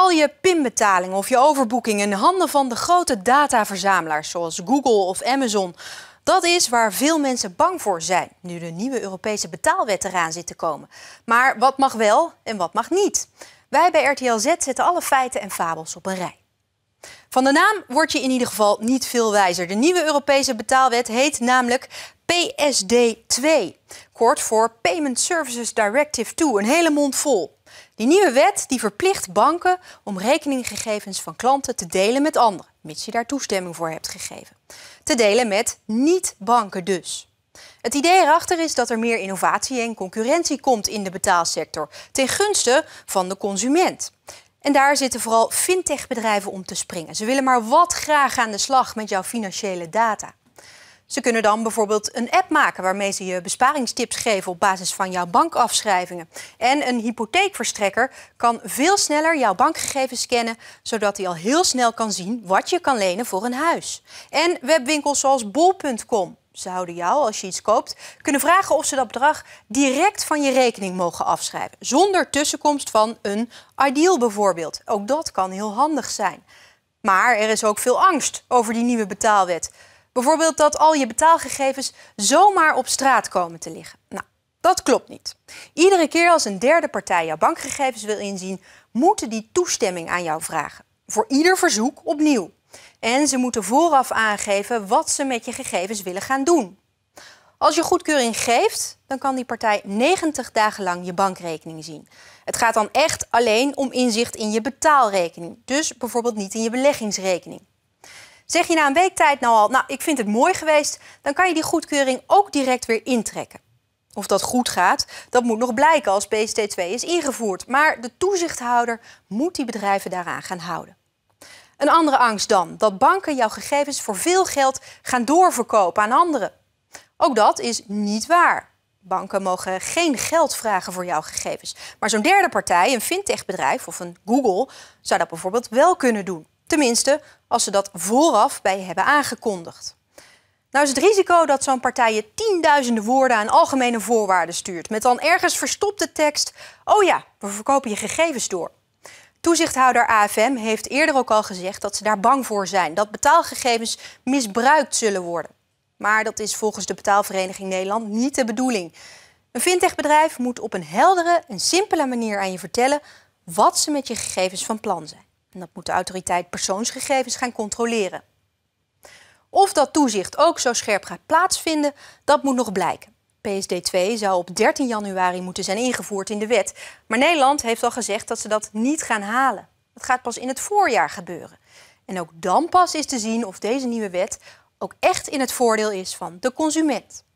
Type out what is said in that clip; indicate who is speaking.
Speaker 1: Al je pinbetalingen of je overboekingen in handen van de grote dataverzamelaars zoals Google of Amazon. Dat is waar veel mensen bang voor zijn nu de nieuwe Europese betaalwet eraan zit te komen. Maar wat mag wel en wat mag niet? Wij bij RTL Z zetten alle feiten en fabels op een rij. Van de naam word je in ieder geval niet veel wijzer. De nieuwe Europese betaalwet heet namelijk PSD 2, kort voor Payment Services Directive 2, een hele mond vol. Die nieuwe wet die verplicht banken om rekeninggegevens van klanten te delen met anderen, mits je daar toestemming voor hebt gegeven. Te delen met niet-banken dus. Het idee erachter is dat er meer innovatie en concurrentie komt in de betaalsector ten gunste van de consument. En daar zitten vooral fintech-bedrijven om te springen. Ze willen maar wat graag aan de slag met jouw financiële data. Ze kunnen dan bijvoorbeeld een app maken waarmee ze je besparingstips geven op basis van jouw bankafschrijvingen. En een hypotheekverstrekker kan veel sneller jouw bankgegevens scannen, zodat hij al heel snel kan zien wat je kan lenen voor een huis. En webwinkels zoals bol.com. zouden jou, als je iets koopt, kunnen vragen of ze dat bedrag direct van je rekening mogen afschrijven. Zonder tussenkomst van een ideal bijvoorbeeld. Ook dat kan heel handig zijn. Maar er is ook veel angst over die nieuwe betaalwet. Bijvoorbeeld dat al je betaalgegevens zomaar op straat komen te liggen. Nou, dat klopt niet. Iedere keer als een derde partij jouw bankgegevens wil inzien, moeten die toestemming aan jou vragen. Voor ieder verzoek opnieuw. En ze moeten vooraf aangeven wat ze met je gegevens willen gaan doen. Als je goedkeuring geeft, dan kan die partij 90 dagen lang je bankrekening zien. Het gaat dan echt alleen om inzicht in je betaalrekening, dus bijvoorbeeld niet in je beleggingsrekening. Zeg je na een week tijd nou al, nou ik vind het mooi geweest, dan kan je die goedkeuring ook direct weer intrekken. Of dat goed gaat, dat moet nog blijken als BST2 is ingevoerd. Maar de toezichthouder moet die bedrijven daaraan gaan houden. Een andere angst dan, dat banken jouw gegevens voor veel geld gaan doorverkopen aan anderen. Ook dat is niet waar. Banken mogen geen geld vragen voor jouw gegevens. Maar zo'n derde partij, een fintechbedrijf of een Google, zou dat bijvoorbeeld wel kunnen doen. Tenminste, als ze dat vooraf bij je hebben aangekondigd. Nou is het risico dat zo'n partij je tienduizenden woorden aan algemene voorwaarden stuurt... met dan ergens verstopte tekst... oh ja, we verkopen je gegevens door. Toezichthouder AFM heeft eerder ook al gezegd dat ze daar bang voor zijn... dat betaalgegevens misbruikt zullen worden. Maar dat is volgens de Betaalvereniging Nederland niet de bedoeling. Een fintechbedrijf moet op een heldere en simpele manier aan je vertellen... wat ze met je gegevens van plan zijn. En dat moet de autoriteit persoonsgegevens gaan controleren. Of dat toezicht ook zo scherp gaat plaatsvinden, dat moet nog blijken. PSD 2 zou op 13 januari moeten zijn ingevoerd in de wet. Maar Nederland heeft al gezegd dat ze dat niet gaan halen. Dat gaat pas in het voorjaar gebeuren. En ook dan pas is te zien of deze nieuwe wet ook echt in het voordeel is van de consument.